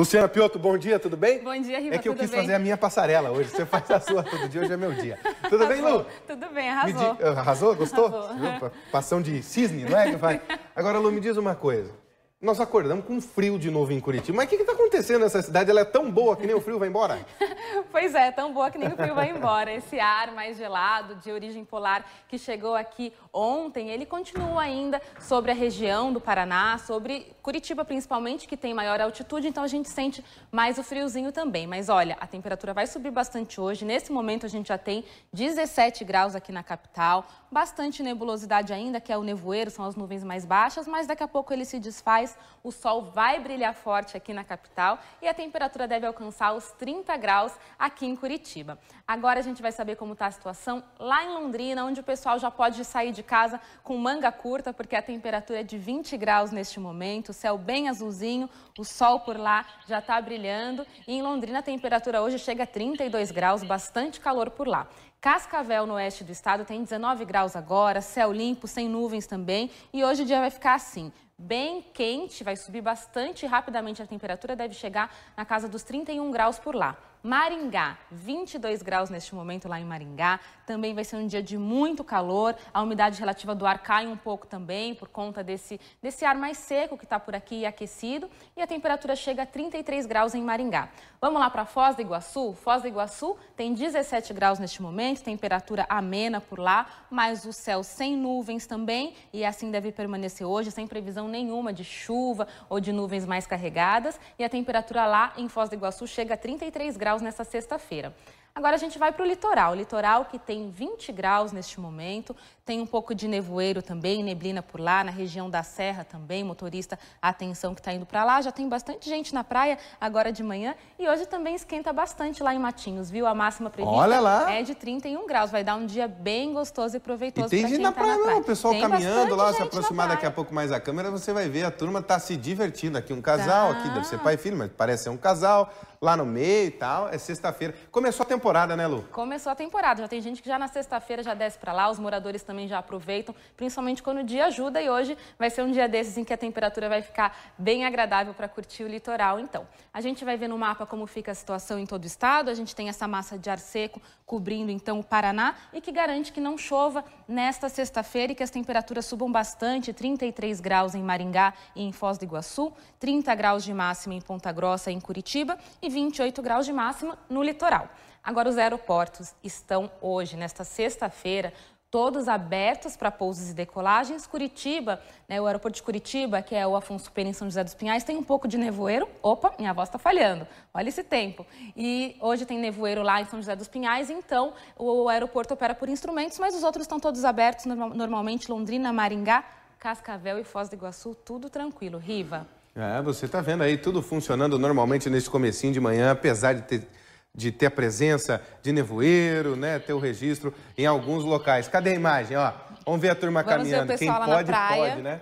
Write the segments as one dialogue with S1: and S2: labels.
S1: Luciana Piotto, bom dia, tudo bem? Bom dia, Riva, É que eu quis bem? fazer a minha passarela hoje. Você faz a sua todo dia, hoje é meu dia. Tudo arrasou, bem, Lu?
S2: Tudo bem, arrasou. Di... Arrasou? Gostou? Arrasou.
S1: Passão de cisne, não é? Agora, Lu, me diz uma coisa. Nós acordamos com frio de novo em Curitiba. Mas o que está acontecendo nessa cidade? Ela é tão boa que nem o frio vai embora?
S2: pois é, tão boa que nem o frio vai embora. Esse ar mais gelado, de origem polar, que chegou aqui ontem, ele continua ainda sobre a região do Paraná, sobre Curitiba principalmente, que tem maior altitude, então a gente sente mais o friozinho também. Mas olha, a temperatura vai subir bastante hoje. Nesse momento a gente já tem 17 graus aqui na capital, bastante nebulosidade ainda, que é o nevoeiro, são as nuvens mais baixas, mas daqui a pouco ele se desfaz o sol vai brilhar forte aqui na capital e a temperatura deve alcançar os 30 graus aqui em Curitiba. Agora a gente vai saber como está a situação lá em Londrina, onde o pessoal já pode sair de casa com manga curta, porque a temperatura é de 20 graus neste momento, céu bem azulzinho, o sol por lá já está brilhando. E em Londrina a temperatura hoje chega a 32 graus, bastante calor por lá. Cascavel, no oeste do estado, tem 19 graus agora, céu limpo, sem nuvens também, e hoje o dia vai ficar assim bem quente, vai subir bastante rapidamente a temperatura, deve chegar na casa dos 31 graus por lá. Maringá, 22 graus neste momento lá em Maringá. Também vai ser um dia de muito calor. A umidade relativa do ar cai um pouco também por conta desse, desse ar mais seco que está por aqui e aquecido. E a temperatura chega a 33 graus em Maringá. Vamos lá para Foz do Iguaçu? Foz do Iguaçu tem 17 graus neste momento, temperatura amena por lá, mas o céu sem nuvens também e assim deve permanecer hoje, sem previsão nenhuma de chuva ou de nuvens mais carregadas. E a temperatura lá em Foz do Iguaçu chega a 33 graus graus nessa sexta-feira. Agora a gente vai para o litoral. litoral que tem 20 graus neste momento, tem um pouco de nevoeiro também, neblina por lá, na região da Serra também. Motorista, atenção que está indo para lá. Já tem bastante gente na praia agora de manhã. E hoje também esquenta bastante lá em Matinhos, viu? A máxima prevista Olha lá. é de 31 graus. Vai dar um dia bem gostoso e proveitoso para quem gente na praia, tá na praia. Não, o pessoal tem caminhando
S1: lá, se aproximar daqui a pouco mais a câmera, você vai ver a turma tá se divertindo. Aqui um casal, tá. aqui deve ser pai e filho, mas parece ser um casal lá no meio e tal. É sexta-feira. Começou a temporada, né, Lu?
S2: Começou a temporada. Já tem gente que já na sexta-feira já desce para lá. Os moradores também também já aproveitam, principalmente quando o dia ajuda. E hoje vai ser um dia desses em que a temperatura vai ficar bem agradável para curtir o litoral. Então, a gente vai ver no mapa como fica a situação em todo o estado. A gente tem essa massa de ar seco cobrindo então o Paraná e que garante que não chova nesta sexta-feira e que as temperaturas subam bastante, 33 graus em Maringá e em Foz do Iguaçu, 30 graus de máxima em Ponta Grossa e em Curitiba e 28 graus de máxima no litoral. Agora, os aeroportos estão hoje, nesta sexta-feira, todos abertos para pousos e decolagens. Curitiba, né, o aeroporto de Curitiba, que é o Afonso Pena em São José dos Pinhais, tem um pouco de nevoeiro. Opa, minha voz está falhando. Olha esse tempo. E hoje tem nevoeiro lá em São José dos Pinhais, então o aeroporto opera por instrumentos, mas os outros estão todos abertos, normalmente Londrina, Maringá, Cascavel e Foz do Iguaçu, tudo tranquilo. Riva.
S1: É, você está vendo aí tudo funcionando normalmente nesse comecinho de manhã, apesar de ter de ter a presença de nevoeiro, né? Ter o registro em alguns locais. Cadê a imagem? Ó, vamos ver a turma vamos caminhando. Quem pode, pode, né?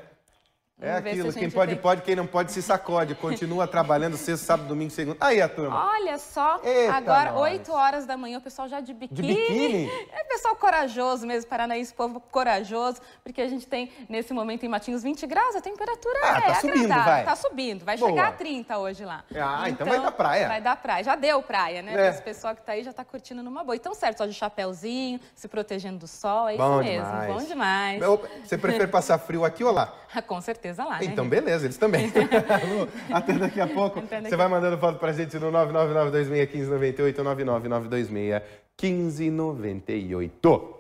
S1: É aquilo, quem pode, tem... pode, quem não pode se sacode. Continua trabalhando sexta, sábado, domingo, segunda. Aí a turma.
S2: Olha só, Eita agora nós. 8 horas da manhã, o pessoal já de biquíni. De biquíni? É pessoal corajoso mesmo, paranaense, povo corajoso, porque a gente tem, nesse momento em Matinhos, 20 graus, a temperatura ah, tá é tá subindo, agradável. Vai. Tá subindo, vai Boa. chegar a 30 hoje lá. Ah, então, então vai dar praia. Vai dar praia, já deu praia, né? É. Esse pessoal que tá aí já tá curtindo numa boa. Então certo, só de chapéuzinho, se protegendo do sol, é bom isso mesmo. Demais. Bom demais. Você prefere
S1: passar frio aqui ou lá?
S2: com certeza certeza lá, né? Então,
S1: beleza, eles também. Até daqui a
S2: pouco. Daqui você
S1: vai mandando foto pra gente no 999261598 ou 1598.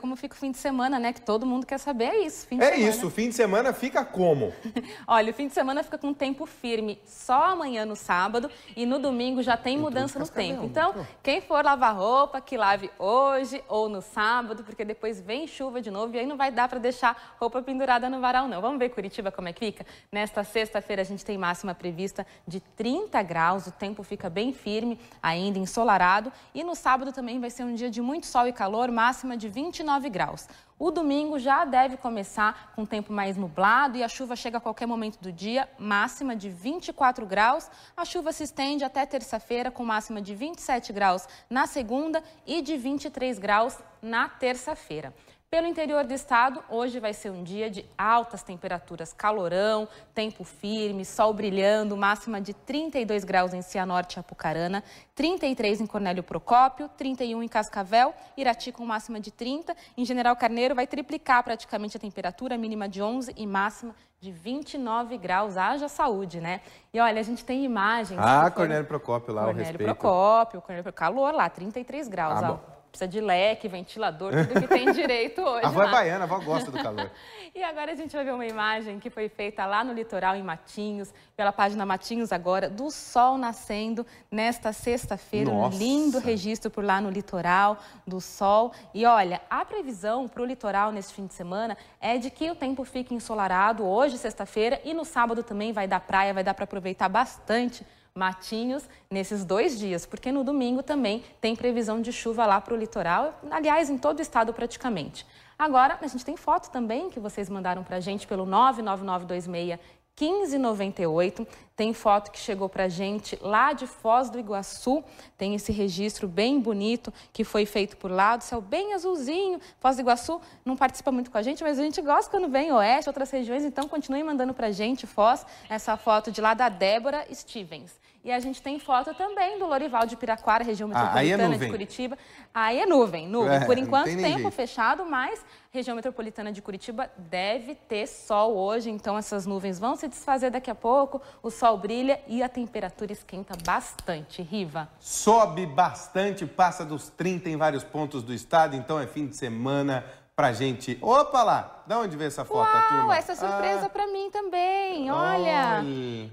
S2: Como fica o fim de semana, né? Que todo mundo quer saber é isso. é semana. isso,
S1: o fim de semana fica como?
S2: Olha, o fim de semana fica com tempo firme só amanhã no sábado e no domingo já tem, tem mudança no tempo. Então, quem for lavar roupa, que lave hoje ou no sábado, porque depois vem chuva de novo e aí não vai dar para deixar roupa pendurada no varal, não. Vamos ver Curitiba como é que fica? Nesta sexta-feira a gente tem máxima prevista de 30 graus, o tempo fica bem firme, ainda ensolarado. E no sábado também vai ser um dia de muito sol e calor, máxima de 29 29 graus. O domingo já deve começar com tempo mais nublado e a chuva chega a qualquer momento do dia, máxima de 24 graus. A chuva se estende até terça-feira, com máxima de 27 graus na segunda e de 23 graus na terça-feira. Pelo interior do estado, hoje vai ser um dia de altas temperaturas, calorão, tempo firme, sol brilhando, máxima de 32 graus em Cianorte e Apucarana, 33 em Cornélio Procópio, 31 em Cascavel, Irati com máxima de 30, em General Carneiro vai triplicar praticamente a temperatura, mínima de 11 e máxima de 29 graus. Haja saúde, né? E olha, a gente tem imagens. Ah, Cornélio
S1: Procópio lá, Cornélio o respeito.
S2: Procópio, Cornélio Procópio, calor lá, 33 graus, ah, ó. Bom precisa de leque, ventilador, tudo que tem direito hoje. a avó é baiana, a avó gosta do calor. e agora a gente vai ver uma imagem que foi feita lá no litoral, em Matinhos, pela página Matinhos Agora, do sol nascendo nesta sexta-feira. Um lindo registro por lá no litoral, do sol. E olha, a previsão para o litoral neste fim de semana é de que o tempo fique ensolarado hoje, sexta-feira, e no sábado também vai dar praia, vai dar para aproveitar bastante Matinhos nesses dois dias, porque no domingo também tem previsão de chuva lá para o litoral, aliás, em todo o estado praticamente. Agora, a gente tem foto também que vocês mandaram para a gente pelo 99926 1598. Tem foto que chegou para gente lá de Foz do Iguaçu. Tem esse registro bem bonito que foi feito por lá, do céu bem azulzinho. Foz do Iguaçu não participa muito com a gente, mas a gente gosta quando vem oeste, outras regiões. Então, continuem mandando para gente, Foz, essa foto de lá da Débora Stevens. E a gente tem foto também do Lorival de Piraquara, região ah, metropolitana ah, é de Curitiba. Aí é nuvem, nuvem. É, Por enquanto, tem tempo jeito. fechado, mas região metropolitana de Curitiba deve ter sol hoje. Então, essas nuvens vão se desfazer daqui a pouco. O sol brilha e a temperatura esquenta bastante. Riva.
S1: Sobe bastante, passa dos 30 em vários pontos do estado. Então, é fim de semana pra gente. Opa lá! Da onde veio essa foto, Uau, turma? essa surpresa ah.
S2: pra mim também, olha! Oi.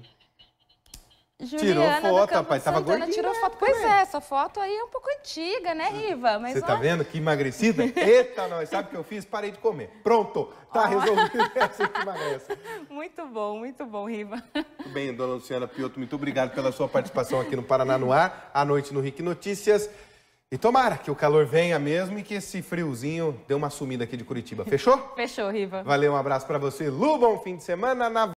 S2: Juliana tirou foto, rapaz. Tava gordinha. tirou foto. Pois né? é, essa foto aí é um pouco antiga, né, hum. Riva? Mas Você tá vendo
S1: que emagrecida? Eita, nós. Sabe o que eu fiz? Parei de comer. Pronto. Tá oh. resolvido
S2: essa que emagrece. Muito bom, muito bom, Riva.
S1: Muito bem, dona Luciana Piotto, muito obrigado pela sua participação aqui no Paraná no Ar, à noite no RIC Notícias. E tomara que o calor venha mesmo e que esse friozinho dê uma sumida aqui de Curitiba. Fechou?
S2: Fechou, Riva. Valeu,
S1: um abraço para você. Lu, bom fim de semana. Na...